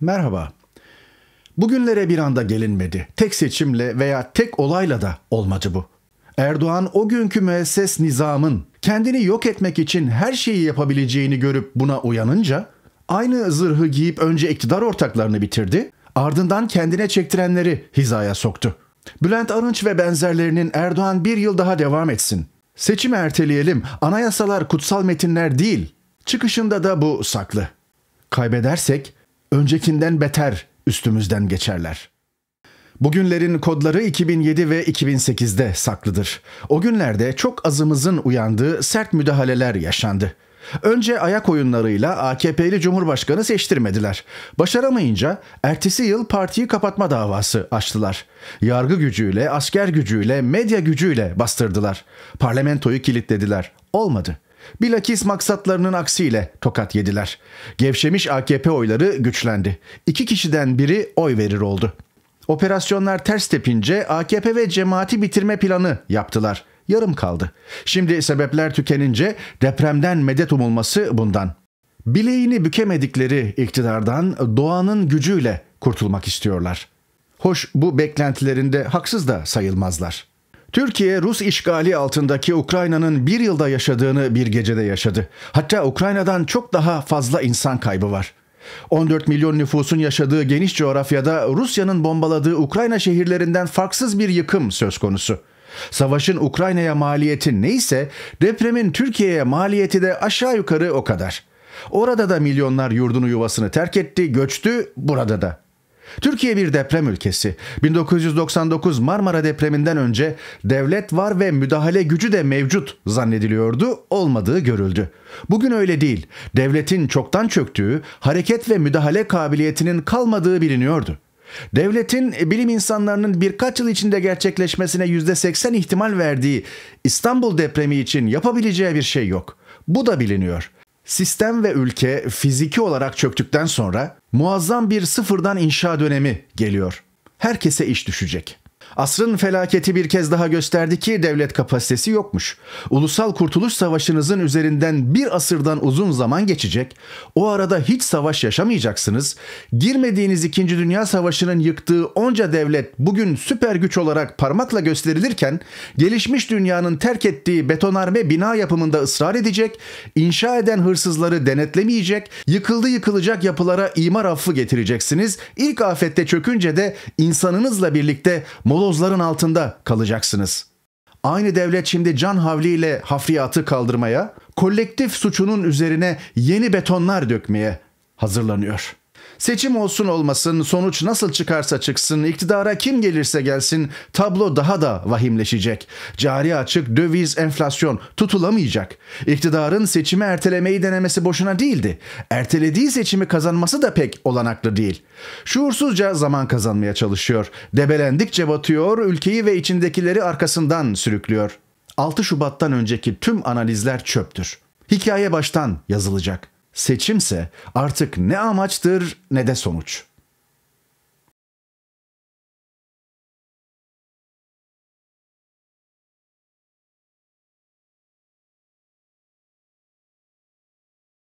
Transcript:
Merhaba. Bugünlere bir anda gelinmedi. Tek seçimle veya tek olayla da olmadı bu. Erdoğan o günkü müesses nizamın kendini yok etmek için her şeyi yapabileceğini görüp buna uyanınca aynı zırhı giyip önce iktidar ortaklarını bitirdi, ardından kendine çektirenleri hizaya soktu. Bülent Arınç ve benzerlerinin Erdoğan bir yıl daha devam etsin. Seçimi erteleyelim, anayasalar kutsal metinler değil. Çıkışında da bu saklı. Kaybedersek öncekinden beter üstümüzden geçerler. Bugünlerin kodları 2007 ve 2008'de saklıdır. O günlerde çok azımızın uyandığı sert müdahaleler yaşandı. Önce ayak oyunlarıyla AKP'li Cumhurbaşkanı seçtirmediler. Başaramayınca ertesi yıl partiyi kapatma davası açtılar. Yargı gücüyle, asker gücüyle, medya gücüyle bastırdılar. Parlamentoyu kilitlediler. Olmadı. Bilakis maksatlarının aksiyle tokat yediler. Gevşemiş AKP oyları güçlendi. İki kişiden biri oy verir oldu. Operasyonlar ters tepince AKP ve cemaati bitirme planı yaptılar. Yarım kaldı. Şimdi sebepler tükenince depremden medet umulması bundan. Bileğini bükemedikleri iktidardan doğanın gücüyle kurtulmak istiyorlar. Hoş bu beklentilerinde haksız da sayılmazlar.'' Türkiye Rus işgali altındaki Ukrayna'nın bir yılda yaşadığını bir gecede yaşadı. Hatta Ukrayna'dan çok daha fazla insan kaybı var. 14 milyon nüfusun yaşadığı geniş coğrafyada Rusya'nın bombaladığı Ukrayna şehirlerinden farksız bir yıkım söz konusu. Savaşın Ukrayna'ya maliyeti neyse depremin Türkiye'ye maliyeti de aşağı yukarı o kadar. Orada da milyonlar yurdunu yuvasını terk etti, göçtü, burada da. Türkiye bir deprem ülkesi. 1999 Marmara depreminden önce devlet var ve müdahale gücü de mevcut zannediliyordu, olmadığı görüldü. Bugün öyle değil. Devletin çoktan çöktüğü, hareket ve müdahale kabiliyetinin kalmadığı biliniyordu. Devletin e, bilim insanlarının birkaç yıl içinde gerçekleşmesine %80 ihtimal verdiği İstanbul depremi için yapabileceği bir şey yok. Bu da biliniyor. Sistem ve ülke fiziki olarak çöktükten sonra muazzam bir sıfırdan inşa dönemi geliyor. Herkese iş düşecek. Asrın felaketi bir kez daha gösterdi ki devlet kapasitesi yokmuş. Ulusal Kurtuluş Savaşı'nızın üzerinden bir asırdan uzun zaman geçecek. O arada hiç savaş yaşamayacaksınız. Girmediğiniz İkinci Dünya Savaşı'nın yıktığı onca devlet bugün süper güç olarak parmakla gösterilirken gelişmiş dünyanın terk ettiği betonarme bina yapımında ısrar edecek, inşa eden hırsızları denetlemeyecek, yıkıldı yıkılacak yapılara imar affı getireceksiniz. İlk afette çökünce de insanınızla birlikte molozların altında kalacaksınız. Aynı devlet şimdi can havliyle hafriyatı kaldırmaya, kolektif suçunun üzerine yeni betonlar dökmeye hazırlanıyor.'' Seçim olsun olmasın, sonuç nasıl çıkarsa çıksın, iktidara kim gelirse gelsin tablo daha da vahimleşecek. Cari açık, döviz, enflasyon tutulamayacak. İktidarın seçimi ertelemeyi denemesi boşuna değildi. Ertelediği seçimi kazanması da pek olanaklı değil. Şuursuzca zaman kazanmaya çalışıyor. Debelendikçe batıyor, ülkeyi ve içindekileri arkasından sürüklüyor. 6 Şubat'tan önceki tüm analizler çöptür. Hikaye baştan yazılacak.'' Seçimse artık ne amaçtır ne de sonuç.